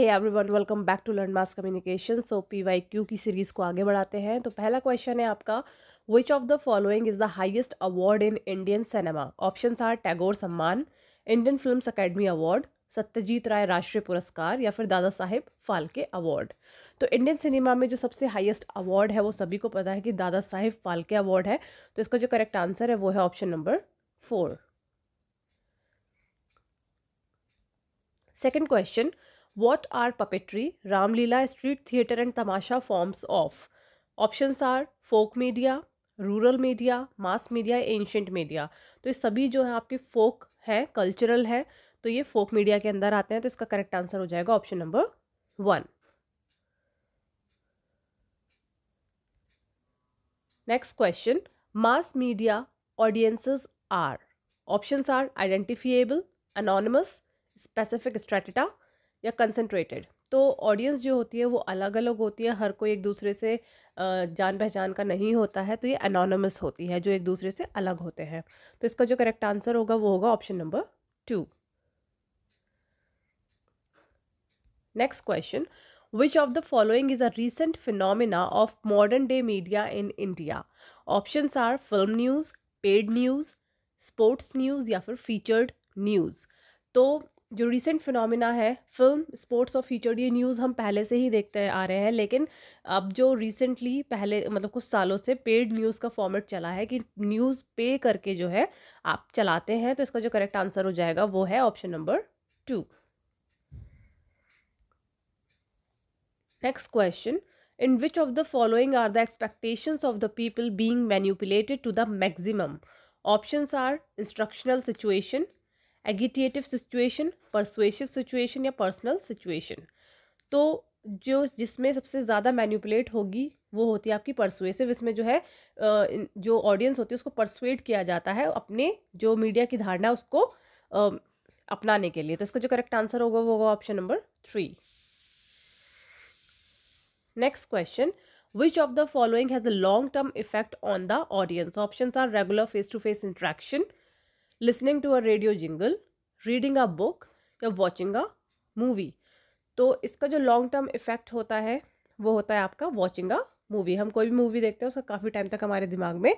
every everyone welcome back to learn mass communication so P Y Q की series को आगे बढ़ाते हैं तो पहला क्वेश्चन है आपका which of the following is the highest award in Indian cinema option are Tagore सम्मान Indian film academy award Satyajit Ray राष्ट्रीय पुरस्कार या फिर दादा साहेब फाल्के अवार्ड तो इंडियन सिनेमा में जो सबसे हाईएस्ट अवार्ड है वो सभी को पता है कि दादा साहेब फाल्के अवार्ड है तो इसका जो करेक्ट आंसर है वो है option number four second question what are puppetry Ramlila street theatre and tamasha forms of options are folk media rural media mass media ancient media तो ये सभी जो है आपके फोक हैं कल्चरल है तो ये फोक मीडिया के अंदर आते हैं तो इसका करेक्ट आंसर हो जाएगा option number one next question mass media audiences are options are identifiable anonymous specific strata, या कंसनट्रेटेड तो ऑडियंस जो होती है वो अलग अलग होती है हर कोई एक दूसरे से जान पहचान का नहीं होता है तो ये अनोनमस होती है जो एक दूसरे से अलग होते हैं तो इसका जो करेक्ट आंसर होगा वो होगा option number two next question which of the following is a recent phenomena of modern day media in India option are film news paid news sports news या फिर फीचर्ड न्यूज़ तो जो recent phenomena है film sports और feature ये news हम पहले से ही देखते आ रहे हैं लेकिन अब जो रिसेंटली पहले मतलब कुछ सालों से पेड न्यूज़ का फॉर्मेट चला है कि न्यूज़ पे करके जो है आप चलाते हैं तो इसका जो करेक्ट आंसर हो जाएगा वो है option number two next question in which of the following are the expectation of the people being manipulated to the maximum options are instructional situation agitative situation persuasive situation या personal situation तो जो जिसमें सबसे ज़्यादा manipulate होगी वो होती है आपकी परसुएसिव इसमें जो है जो ऑडियंस होती है उसको परसुएट किया जाता है अपने जो मीडिया की धारणा उसको अपनाने के लिए तो इसका जो करेक्ट आंसर होगा वो होगा option number three next question which of the following has a long term effect on the audience options are regular face to face interaction listening to a radio jingle reading a book या watching a movie तो इसका जो long term effect होता है वो होता है आपका वॉचिंग अ मूवी हम कोई भी मूवी देखते हैं उसका काफ़ी टाइम तक हमारे दिमाग में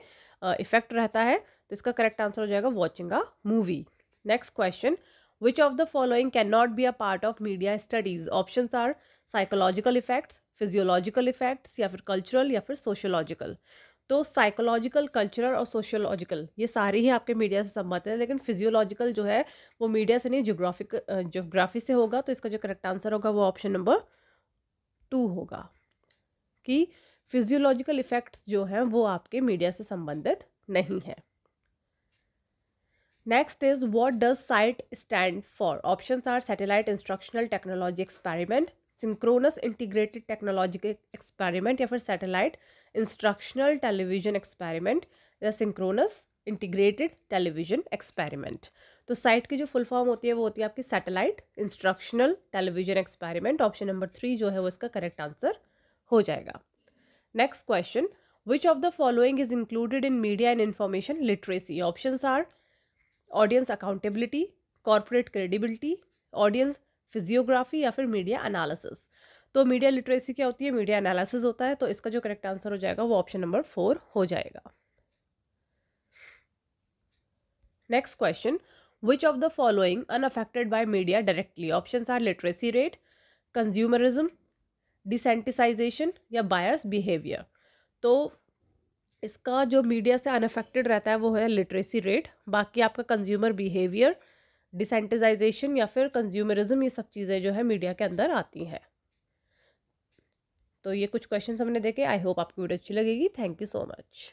इफेक्ट रहता है तो इसका करेक्ट आंसर हो जाएगा watching a movie next question which of the following can not be a part of media studies option are psychological effects physiological effects या फिर कल्चरल या फिर सोशोलॉजिकल तो साइकोलॉजिकल कल्चरल और सोशियोलॉजिकल ये सारे ही आपके मीडिया से संबंधित है लेकिन फिजियोलॉजिकल जो है वो मीडिया से नहीं जोग्राफिक जोग्राफी से होगा तो इसका जो करेक्ट आंसर होगा वो ऑप्शन नंबर टू होगा कि फिजियोलॉजिकल इफेक्ट्स जो हैं वो आपके मीडिया से संबंधित नहीं है next is what does SITE stand for option are satellite instructional technology experiment synchronous integrated technology के एक्सपेरिमेंट या फिर सैटेलाइट इंस्ट्रक्शनल टेलीविजन एक्सपेरिमेंट या सिंक्रोनस इंटीग्रेटेड टेलीविजन एक्सपेरिमेंट तो साइट की जो फुल फॉर्म होती है वो होती है आपकी satellite instructional television experiment option number three जो है वो इसका करेक्ट आंसर हो जाएगा next question which of the following is included in media and information literacy option are audience accountability corporate credibility audience physiography या फिर मीडिया एनालिसिस तो media literacy क्या होती है मीडिया एनालिसिस होता है तो इसका जो करेक्ट आंसर हो जाएगा वो ऑप्शन नंबर फोर हो जाएगा next question which of the following unaffected by media directly options are literacy rate consumerism desensitization या बायर्स बिहेवियर तो इसका जो मीडिया से अनफेक्टेड रहता है वो है लिटरेसी रेट बाकी आपका कंज्यूमर बिहेवियर डिसेंटिजाइजेशन या फिर कंज्यूमरिज्म ये सब चीज़ें जो है मीडिया के अंदर आती हैं तो ये कुछ क्वेश्चन हमने देखे आई होप आपकी वीडियो अच्छी लगेगी थैंक यू सो मच